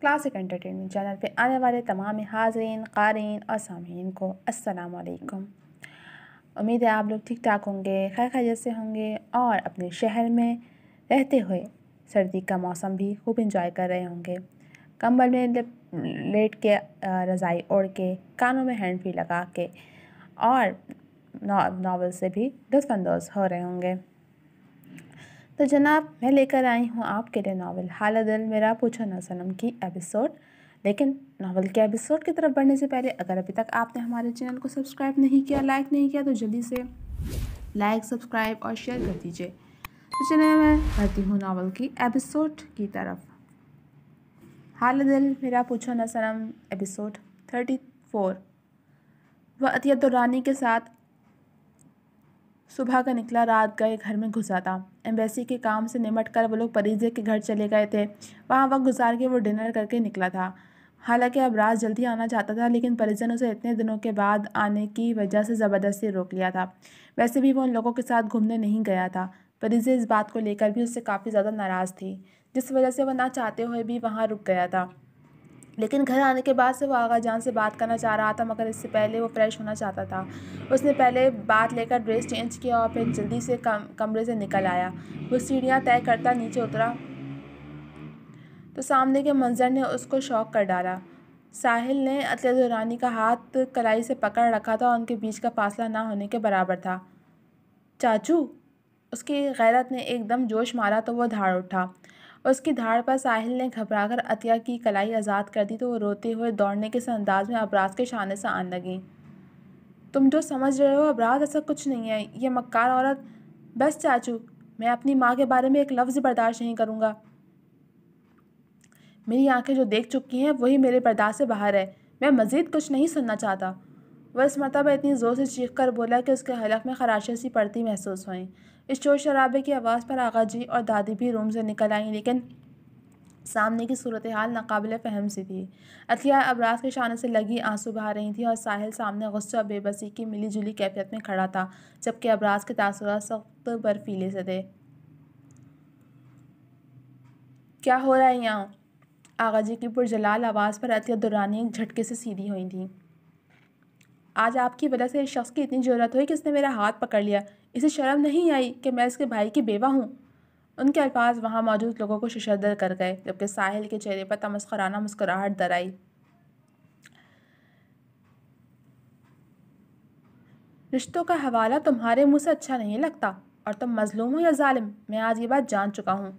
classic entertainment channel पे आने वाले तमाम हाजरीन क़ारीन और सामीन को वालेकुम उम्मीद है आप लोग ठीक ठाक होंगे खैर खैरियत से होंगे और अपने शहर में रहते हुए सर्दी का मौसम भी खूब इंजॉय कर रहे होंगे कंबल में लेट के रज़ाई ओढ़ के कानों में हैंड फ्री लगा के और नॉवल से भी लुफानंदोज़ हो रहे होंगे तो जनाब मैं लेकर आई हूँ आपके लिए नावल हाल दिल मेरा पूछो न सनम की एपिसोड लेकिन नावल के एपिसोड की तरफ बढ़ने से पहले अगर अभी तक आपने हमारे चैनल को सब्सक्राइब नहीं किया लाइक नहीं किया तो जल्दी से लाइक सब्सक्राइब और शेयर कर दीजिए तो चलिए मैं करती हूँ नावल की एपिसोड की तरफ हाल दिल मेरा पूछो न सनम एपिसोड थर्टी फोर वह अतियत रानी के साथ सुबह का निकला रात गए घर में घुसा था एम्बेसी के काम से निमट कर वो लोग परिजे के घर चले गए थे वहाँ वक्त गुजार के वो डिनर करके निकला था हालांकि अब राज जल्दी आना चाहता था लेकिन परिजन उसे इतने दिनों के बाद आने की वजह से ज़बरदस्ती रोक लिया था वैसे भी वो उन लोगों के साथ घूमने नहीं गया था परिजे इस बात को लेकर भी उससे काफ़ी ज़्यादा नाराज़ थी जिस वजह से वह ना चाहते हुए भी वहाँ रुक गया था लेकिन घर आने के बाद से वो आगा जान से बात करना चाह रहा था मगर इससे पहले वो फ्रेश होना चाहता था उसने पहले बात लेकर ड्रेस चेंज किया और फिर जल्दी से कम कमरे से निकल आया वो सीढ़ियाँ तय करता नीचे उतरा तो सामने के मंजर ने उसको शौक कर डाला साहिल ने अतलत रानी का हाथ कलाई से पकड़ रखा था और उनके बीच का फासला ना होने के बराबर था चाचू उसकी गैरत ने एकदम जोश मारा तो वह धाड़ उठा उसकी धाड़ पर साहिल ने घबराकर अतिया की कलाई आज़ाद कर दी तो वो रोते हुए दौड़ने के अंदाज में अबराज के शाने से आने लगी तुम जो समझ रहे हो अबराज ऐसा कुछ नहीं है ये मक्कार औरत बस चाचू मैं अपनी माँ के बारे में एक लफ्ज़ बर्दाश्त नहीं करूँगा मेरी आंखें जो देख चुकी हैं वही मेरे बर्दाश्त से बाहर है मैं मज़ीद कुछ नहीं सुनना चाहता वह इस मरतबा इतनी ज़ोर से चीख कर बोला कि उसके हलक में खराशें सी पड़ती महसूस हुई इस शोर शराबे की आवाज़ पर आगाजी और दादी भी रूम से निकल आईं लेकिन सामने की सूरत हाल नाकबिल फहम सी थी अतलिया अबराज के शानों से लगी आंसू बहा रही थी और साहिल सामने गुस्से और बेबसी की मिली जुली कैफियत में खड़ा था जबकि अबराज के तासुरा सख्त बर्फीले से थे क्या हो रहा है यहाँ आगा जी की पुरजलाल आवाज़ पर अतिया दुरानी एक झटके से सीधी हुई थी आज आपकी वजह से इस शख्स की इतनी ज़रूरत हुई कि इसने मेरा हाथ पकड़ लिया इसे शर्म नहीं आई कि मैं इसके भाई की बेवा हूँ उनके अल्फाज वहाँ मौजूद लोगों को शशदर कर गए जबकि साहिल के चेहरे पर तमस्कराना मुस्कुराहट दर आई रिश्तों का हवाला तुम्हारे मुँह से अच्छा नहीं लगता और तुम मजलूम हो या जालिम मैं आज ये बात जान चुका हूँ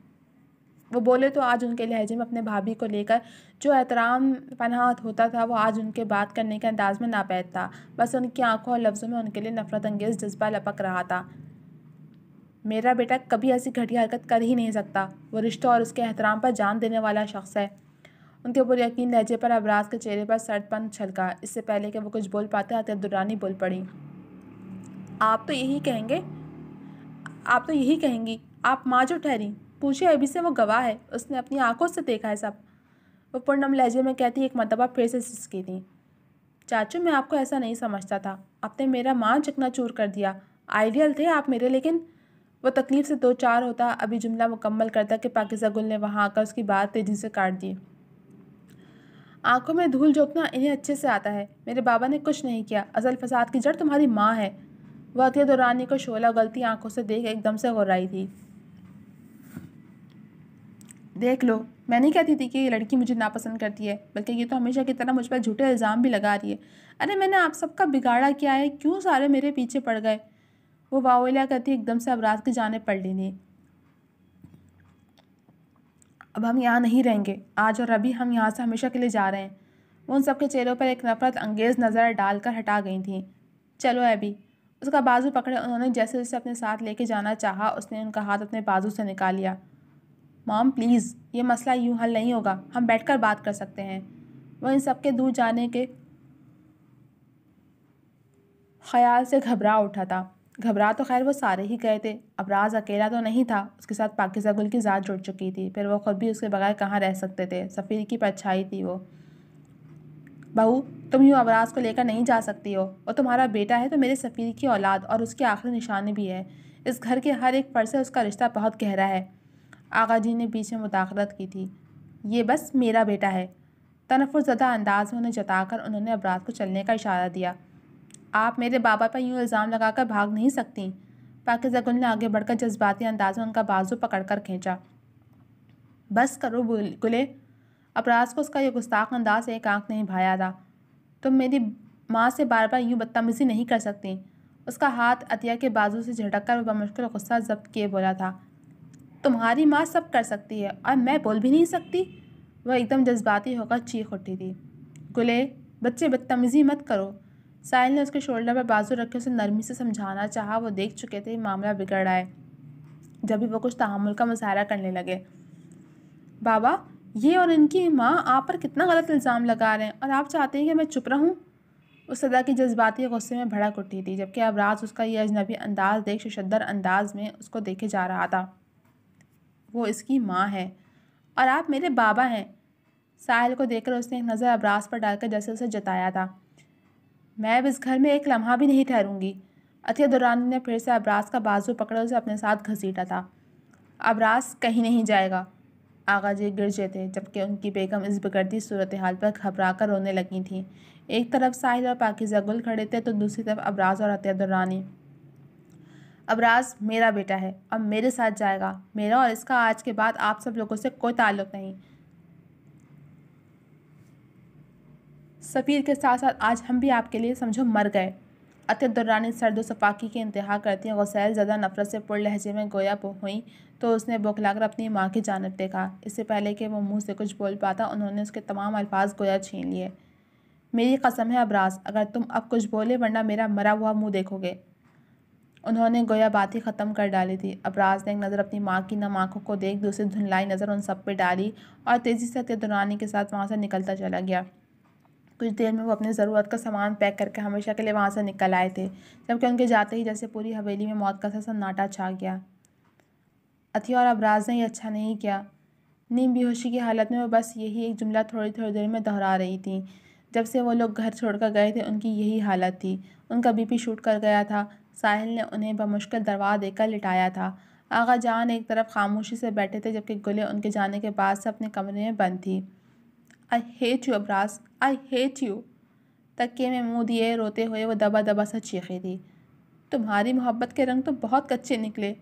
वो बोले तो आज उनके लहजे में अपने भाभी को लेकर जो एहतराम पनाहत होता था वो आज उनके बात करने के अंदाज में नापैद था बस उनकी आंखों और लफ्ज़ों में उनके लिए नफरत अंगेज जज्बा लपक रहा था मेरा बेटा कभी ऐसी घटिया हरकत कर ही नहीं सकता वो रिश्तों और उसके एहतराम पर जान देने वाला शख्स है उनके ऊपर यकीन लहजे पर अबराज के चेहरे पर सरपन छलका इससे पहले कि वो कुछ बोल पाते आते दुरानी बोल पड़ी आप तो यही कहेंगे आप तो यही कहेंगी आप माँ जो ठहरी पूछे अभी से वो गवाह है उसने अपनी आंखों से देखा है सब वो पूर्णम लहजे में कहती एक मरतबा फिर से सिसकी थी चाचू मैं आपको ऐसा नहीं समझता था आपने मेरा मान चकना चूर कर दिया आइडियल थे आप मेरे लेकिन वो तकलीफ से दो चार होता अभी जुमला मुकम्मल करता कि पाकिजा गुल ने वहाँ आकर उसकी बात तेज़ी से काट दी आंखों में धूल झोंकना इन्हें अच्छे से आता है मेरे बाबा ने कुछ नहीं किया असल फसाद की जड़ तुम्हारी माँ है वह अतिया दौरानी को शोला गलती आंखों से देख एकदम से घुराई थी देख लो मैं नहीं कहती थी कि ये लड़की मुझे नापसंद करती है बल्कि ये तो हमेशा की तरह मुझ पर झूठे इल्ज़ाम भी लगा रही है अरे मैंने आप सबका बिगाड़ा किया है क्यों सारे मेरे पीछे पड़ गए वो वाओला कहती एकदम से अब रात की जाने पड़ लेनी अब हम यहाँ नहीं रहेंगे आज और अभी हम यहाँ से हमेशा के लिए जा रहे हैं वो उन सबके चेहरों पर एक नफरत अंगेज़ नज़र डालकर हटा गई थी चलो अभी उसका बाजू पकड़े उन्होंने जैसे जैसे अपने साथ लेके जाना चाहा उसने उनका हाथ अपने बाजू से निकाल लिया मॉम प्लीज़ ये मसला यूँ हल नहीं होगा हम बैठकर बात कर सकते हैं वह इन सब के दूर जाने के ख्याल से घबरा उठा था घबरा तो खैर वो सारे ही गए थे अब राज अकेला तो नहीं था उसके साथ पाकिजा गुल की ज़ात जुड़ चुकी थी फिर वो खुद भी उसके बगैर कहाँ रह सकते थे सफ़ीर की परछाई थी वो बहू तुम यूँ अबराज को लेकर नहीं जा सकती हो और तुम्हारा बेटा है तो मेरे सफ़ीर की औलाद और उसकी आखिरी निशानी भी है इस घर के हर एक पर से उसका रिश्ता बहुत गहरा है आगा जी ने पीछे मुदाखलत की थी ये बस मेरा बेटा है तनफुरजदा अंदाज में उन्हें जताकर उन्होंने अबराज को चलने का इशारा दिया आप मेरे बाबा पर यूँ इल्ज़ाम लगाकर भाग नहीं सकती पाकि जगुल ने आगे बढ़कर जज्बाती अंदाज में उनका बाजू पकड़ कर खींचा बस करो गुले अपराज को उसका यह गुस्ताख अंदाज एक आंख नहीं भाया था तुम तो मेरी माँ से बार बार यूँ बदतमीज़ी नहीं कर सकती उसका हाथ अतिया के बाजू से झटक कर बमुश्किल गुस्सा जब्त किए बोला था तुम्हारी माँ सब कर सकती है और मैं बोल भी नहीं सकती वह एकदम जज्बाती होकर चीख उठी थी गुले बच्चे बदतमीज़ी मत करो साहिल ने उसके शोल्डर पर बाजू रखे उसे नरमी से समझाना चाहा वो देख चुके थे मामला बिगड़ आए जब भी वो कुछ तहमुल का मुजाहरा करने लगे बाबा ये और इनकी माँ आप पर कितना गलत इल्ज़ाम लगा रहे हैं और आप चाहते हैं कि मैं चुप रहूँ उस सदा की जज्बाती गुस्से में भड़क उठी थी जबकि अब रात उसका यह अजनबी अंदाज़ देख शुशदर अंदाज में उसको देखे जा रहा था वो इसकी माँ है और आप मेरे बाबा हैं साहिल को देखकर उसने एक नज़र अबराज पर डालकर जैसे उसे जताया था मैं अब इस घर में एक लम्हा भी नहीं ठहरूंगी अतिया दुरानी ने फिर से अबराज का बाजू पकड़ उसे अपने साथ घसीटा था अबराज कहीं नहीं जाएगा आगा जी गिर थे जबकि उनकी बेगम इस बिगड़ती सूरत हाल पर घबरा कर रोने लगी थी एक तरफ साहिल और पाकिजा गुल खड़े थे तो दूसरी तरफ अबराज और अतिया दुरानी अब राज मेरा बेटा है अब मेरे साथ जाएगा मेरा और इसका आज के बाद आप सब लोगों से कोई ताल्लुक नहीं सफ़ीर के साथ साथ आज हम भी आपके लिए समझो मर गए अत्य दौरानी सरदो सफाकी की इंतहा करती हैं गौसैल ज़्यादा नफरत से पुर लहजे में गोया हुई तो उसने बौखलाकर अपनी माँ की जानब देखा इससे पहले कि वो मुंह से कुछ बोल पाता उन्होंने उसके तमाम अल्फाज गोया छीन लिए मेरी कसम है अबराज अगर तुम अब कुछ बोले वरना मेरा मरा हुआ मुँह देखोगे उन्होंने गोया बात ही ख़त्म कर डाली थी अब राज ने एक नज़र अपनी माँ की नम आँखों को देख दूसरी धुनलाई नज़र उन सब पे डाली और तेज़ी से तेदुरानी के साथ वहाँ से निकलता चला गया कुछ देर में वो अपनी ज़रूरत का सामान पैक करके हमेशा के लिए वहाँ से निकल आए थे जबकि उनके जाते ही जैसे पूरी हवेली में मौत का सा सन्नाटा छा गया अथी और अबराज ने यह अच्छा नहीं किया नीम बेहोशी की हालत में वो बस यही एक जुमला थोड़ी थोड़ी देर में दोहरा रही थी जब से वो लोग घर छोड़कर गए थे उनकी यही हालत थी उनका बीपी शूट कर गया था साहिल ने उन्हें बमुश्किल दरवा देकर लिटाया था आगा जान एक तरफ खामोशी से बैठे थे जबकि गुले उनके जाने के बाद से अपने कमरे में बंद थी I hate you Abraj I hate you तके में मुंह दिए रोते हुए वो दबा दबा सा चीखी थी तुम्हारी मोहब्बत के रंग तो बहुत कच्चे निकले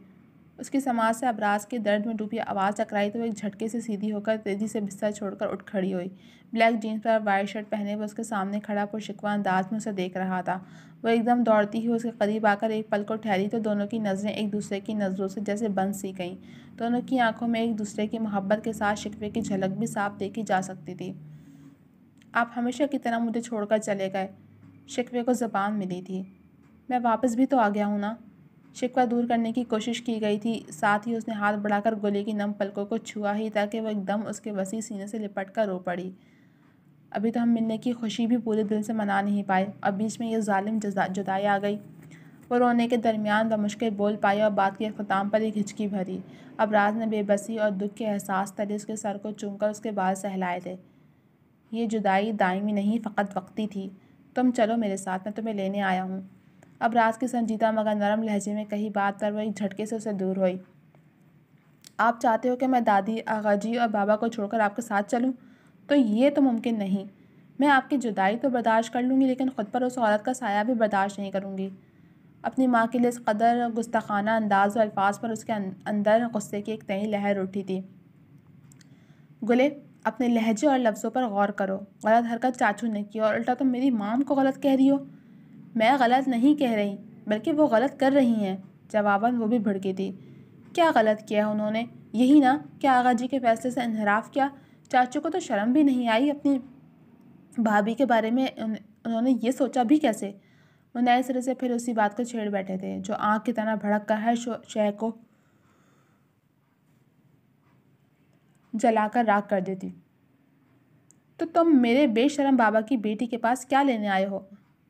उसकी समाज से अबराज के दर्द में डूबी आवाज़ टकराई तो एक झटके से सीधी होकर तेज़ी से बिस्तर छोड़कर उठ खड़ी हुई ब्लैक जीन्स पर वाइट शर्ट पहने हुए उसके सामने खड़ा पुरशिकवा अंदाज में उसे देख रहा था वह एकदम दौड़ती हुई उसके करीब आकर एक पल को ठहरी तो दोनों की नज़रें एक दूसरे की नज़रों से जैसे बंद सी गईं दोनों की आंखों में एक दूसरे की मोहब्बत के साथ शिकवे की झलक भी साफ देखी जा सकती थी आप हमेशा की तरह मुझे छोड़कर चले गए शिकवे को ज़बान मिली थी मैं वापस भी तो आ गया हूँ ना शिकवा दूर करने की कोशिश की गई थी साथ ही उसने हाथ बढ़ाकर गोली की नम पलकों को छुआ ही ताकि वह एकदम उसके वसी सीने से लिपट कर रो पड़ी अभी तो हम मिलने की खुशी भी पूरे दिल से मना नहीं पाए और बीच में ये ालिम जुदाई आ गई वो रोने के दरमियान मुश्किल बोल पाई और बात के अख्ताम पर एक हिचकी भरी अब राज ने बेबसी और दुख के एहसास तले उसके सर को चूमकर उसके बाल सहलाए थे ये जुदाई दायमी नहीं फ़कत वक्ती थी तुम चलो मेरे साथ मैं तुम्हें लेने आया हूँ अब राज की संजीदा मगर नरम लहजे में कही बात पर वही झटके से उसे दूर हुई आप चाहते हो कि मैं दादी आगाजी और बाबा को छोड़कर आपके साथ चलूँ तो ये तो मुमकिन नहीं मैं आपकी जुदाई तो बर्दाश्त कर लूँगी लेकिन ख़ुद पर उस औरत का साया भी बर्दाश्त नहीं करूँगी अपनी माँ के लिए इस कदर गुस्ताखाना अंदाज और अल्फाज पर उसके अं-, अंदर गुस्से की एक नई लहर उठी थी गुले अपने लहजे और लफ्ज़ों पर गौर करो गलत हरकत चाचू ने की और उल्टा तुम तो मेरी माम को गलत कह रही हो मैं गलत नहीं कह रही बल्कि वो गलत कर रही हैं जवाबन वो भी भड़की थी क्या गलत किया उन्होंने यही ना क्या आगा जी के फैसले से इनहराफ किया चाचू को तो शर्म भी नहीं आई अपनी भाभी के बारे में उन्होंने ये सोचा भी कैसे वो नए सिरे से फिर उसी बात को छेड़ बैठे थे जो आँख की तरह भड़क कर हर शह को जलाकर राख कर देती तो तुम मेरे बेशरम बाबा की बेटी के पास क्या लेने आए हो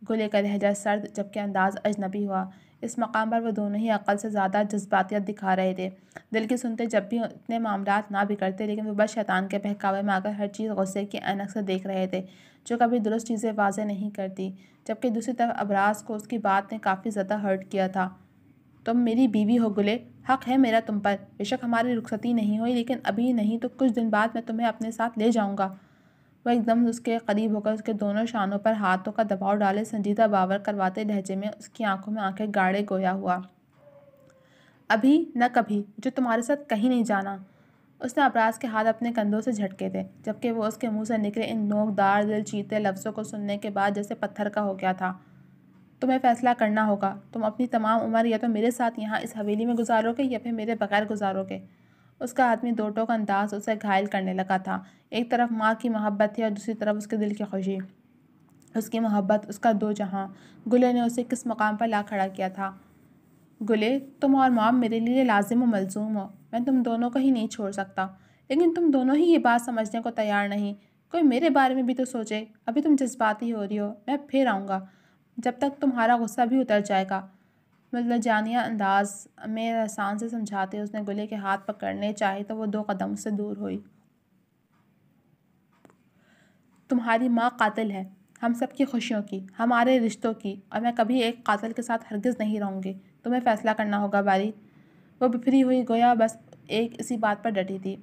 गले का लहजा सर्द जबकि अंदाज़ अजनबी हुआ इस मकाम पर वह दोनों ही अकल से ज़्यादा जज्बातियत दिखा रहे थे दिल की सुनते जब भी इतने मामला ना बिगड़ते लेकिन वह बस शैतान के बहकावे में आकर हर चीज़ गु़स्से की अनक से देख रहे थे जो कभी दुरुस्त चीज़ें वाज नहीं करती जबकि दूसरी तरफ अबराज को उसकी बात ने काफ़ी ज़्यादा हर्ट किया था तुम तो मेरी बीवी हो गुले हक है मेरा तुम पर बेशक हमारी रुखसती नहीं हुई लेकिन अभी नहीं तो कुछ दिन बाद मैं तुम्हें अपने साथ ले जाऊँगा वह एकदम उसके करीब होकर उसके दोनों शानों पर हाथों का दबाव डाले संजीदा बावर करवाते लहजे में उसकी आंखों में आंखें गाड़े गोया हुआ अभी न कभी जो तुम्हारे साथ कहीं नहीं जाना उसने अपराज के हाथ अपने कंधों से झटके थे जबकि वो उसके मुंह से निकले इन नोकदार दिल चीते लफ्ज़ों को सुनने के बाद जैसे पत्थर का हो गया था तुम्हें फ़ैसला करना होगा तुम अपनी तमाम उम्र या तो मेरे साथ यहाँ इस हवेली में गुजारोगे या फिर मेरे बगैर गुजारोगे उसका आदमी दो टोक अंदाज उसे घायल करने लगा था एक तरफ माँ की मोहब्बत थी और दूसरी तरफ उसके दिल की खुशी उसकी मोहब्बत उसका दो जहाँ गुले ने उसे किस मकाम पर ला खड़ा किया था गुले तुम और माँ मेरे लिए लाजिम व मलजूम हो मैं तुम दोनों को ही नहीं छोड़ सकता लेकिन तुम दोनों ही ये बात समझने को तैयार नहीं कोई मेरे बारे में भी तो सोचे अभी तुम जज्बाती हो रही हो मैं फिर आऊँगा जब तक तुम्हारा गुस्सा भी उतर जाएगा मतलब जानिया अंदाज में रहसान से समझाते उसने गुले के हाथ पकड़ने चाहे तो वो दो कदम उससे दूर हुई तुम्हारी माँ कातिल है हम सब की खुशियों की हमारे रिश्तों की और मैं कभी एक कातिल के साथ हरगिज़ नहीं रहूँगी तुम्हें फ़ैसला करना होगा बारी वो बिफरी हुई गोया बस एक इसी बात पर डटी थी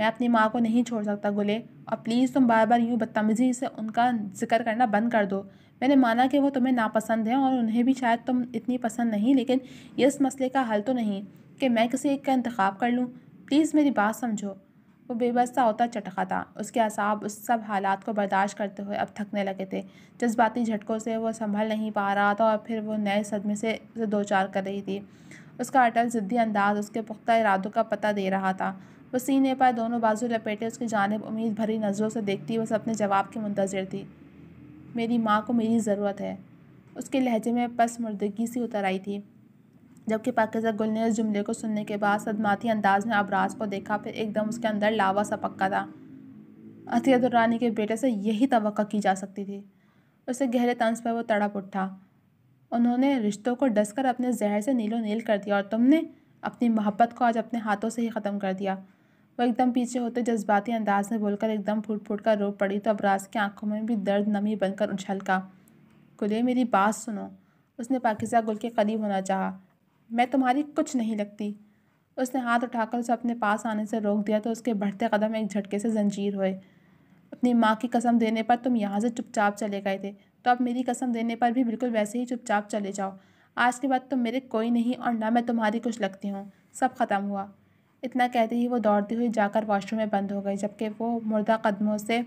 मैं अपनी माँ को नहीं छोड़ सकता गुले और प्लीज़ तुम बार बार यूँ बदतमीज़ी से उनका जिक्र करना बंद कर दो मैंने माना कि वो तुम्हें नापसंद है और उन्हें भी शायद तुम इतनी पसंद नहीं लेकिन इस मसले का हल तो नहीं कि मैं किसी एक का इंतखब कर लूँ प्लीज़ मेरी बात समझो वो बेबस्ता होता चटका था उसके असाब उस सब हालात को बर्दाश्त करते हुए अब थकने लगे थे जज्बाती झटकों से वो संभल नहीं पा रहा था और फिर वो नए सदमे से दो चार कर रही थी उसका अटल ज़िद्दी अंदाज उसके पुख्ता इरादों का पता दे रहा था वह सीने पर दोनों बाजू लपेटे उसकी जानब उम्मीद भरी नज़रों से देखती बस अपने जवाब की मुंतजर थी मेरी माँ को मेरी ज़रूरत है उसके लहजे में पस मुर्दगी सी उतर आई थी जबकि पाकिजा गुल ने उस जुमले को सुनने के बाद सदमाती अंदाज में अबराज को देखा फिर एकदम उसके अंदर लावा सा पक्का था अतियतुर्रानी के बेटे से यही तो की जा सकती थी उसे गहरे तंज पर वो तड़प उठा उन्होंने रिश्तों को डसकर अपने जहर से नीलो नील कर दिया और तुमने अपनी मोहब्बत को आज अपने हाथों से ही ख़त्म कर दिया वो एकदम पीछे होते जज्बाती अंदाज में बोलकर एकदम फूट फूट कर रो पड़ी तो अबराज की आंखों में भी दर्द नमी बनकर उछलका गुले मेरी बात सुनो उसने पाकिजा गुल के करीब होना चाहा मैं तुम्हारी कुछ नहीं लगती उसने हाथ उठाकर उसे अपने पास आने से रोक दिया तो उसके बढ़ते कदम एक झटके से जंजीर हुए अपनी माँ की कसम देने पर तुम यहाँ से चुपचाप चले गए थे तो आप मेरी कसम देने पर भी बिल्कुल वैसे ही चुपचाप चले जाओ आज के बाद तुम तो मेरे कोई नहीं और ना मैं तुम्हारी कुछ लगती हूँ सब ख़त्म हुआ इतना कहते ही वो दौड़ती हुई जाकर वॉशरूम में बंद हो गई जबकि वो मुर्दा कदमों से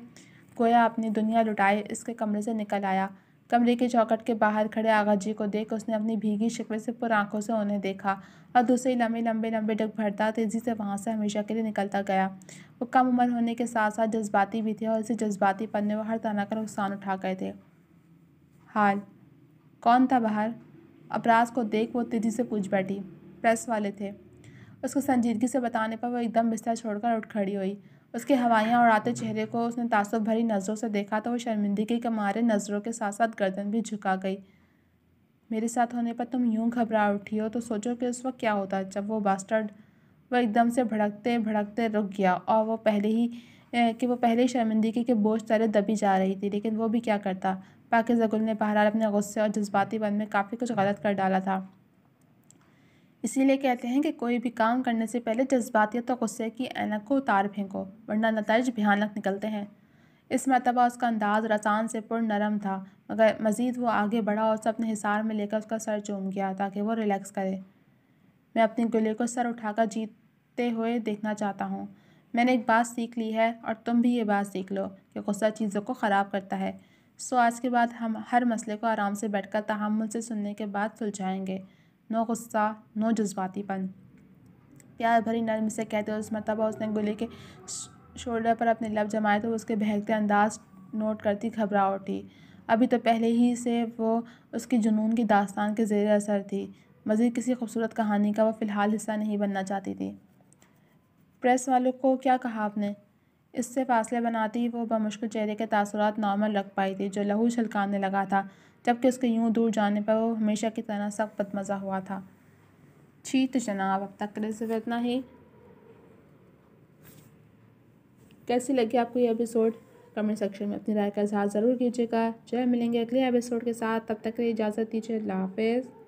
गोया अपनी दुनिया लुटाए इसके कमरे से निकल आया कमरे के चौकट के बाहर खड़े आगा जी को देख उसने अपनी भीगी शिकवे से पुर आंखों से उन्हें देखा और दूसरे लंबे लंबे लंबे डग भरता तेज़ी से वहाँ से हमेशा के लिए निकलता गया वो कम उम्र होने के साथ साथ जज्बाती भी थे और इसे जज्बाती ने वो हर तरह का नुकसान उठा गए थे हाल कौन था बाहर अपराज को देख वो तेज़ी से पूछ बैठी प्रेस वाले थे उसको संजीदगी से बताने पर वो एकदम बिस्तर छोड़कर उठ खड़ी हुई उसके हवाइयाँ उड़ाते चेहरे को उसने तासुब भरी नज़रों से देखा तो वो शर्मिंदगी के मारे नज़रों के साथ साथ गर्दन भी झुका गई मेरे साथ होने पर तुम यूं घबरा उठी हो तो सोचो कि उस वक्त क्या होता जब वो बास्टर्ड वह एकदम से भड़कते भड़कते रुक गया और वो पहले ही कि वो पहले ही शर्मिंदगी के बोझ तरह दबी जा रही थी लेकिन वो भी क्या करता बाकी जगुल ने बहरहाल अपने गुस्से और जज्बाती बन में काफ़ी कुछ गलत कर डाला था इसीलिए कहते हैं कि कोई भी काम करने से पहले जज्बातियत और गुस्से की ऐनक को उतार फेंको वरना नतज भयानक निकलते हैं इस मरतबा उसका अंदाज रसान से पुर नरम था मगर मज़ीद वो आगे बढ़ा और अपने हिसार में लेकर उसका सर चूम गया ताकि वो रिलैक्स करे मैं अपनी गुले को सर उठाकर जीतते हुए देखना चाहता हूँ मैंने एक बात सीख ली है और तुम भी ये बात सीख लो कि गुस्सा चीज़ों को ख़राब करता है सो आज के बाद हम हर मसले को आराम से बैठ कर तहमुल से सुनने के बाद सुलझाएँगे नो गुस्सा नो जज्बातीपन प्यार भरी नरम से कहते हुए उस मरतबा उसने गुले के शोल्डर पर अपने लब जमाए तो उसके बहकते अंदाज नोट करती घबरा उठी अभी तो पहले ही से वो उसकी जुनून की दास्तान के जेर असर थी मज़ीद किसी खूबसूरत कहानी का वह फ़िलहाल हिस्सा नहीं बनना चाहती थी प्रेस वालों को क्या कहा आपने इससे फासले बनाते ही वो बमुश्किल चेहरे के तसरत नॉर्मल रख पाई थी जो लहू छलकाने लगा था जबकि उसके यूं दूर जाने पर वो हमेशा की तरह सख्त बदमज़ा हुआ था छी तो जनाब अब तक करें सिर्फ इतना ही कैसी लगी आपको ये एपिसोड कमेंट सेक्शन में अपनी राय का इजहार ज़रूर कीजिएगा जय मिलेंगे अगले एपिसोड के साथ तब तक के लिए इजाज़त दीजिए अल्लाह हाफिज़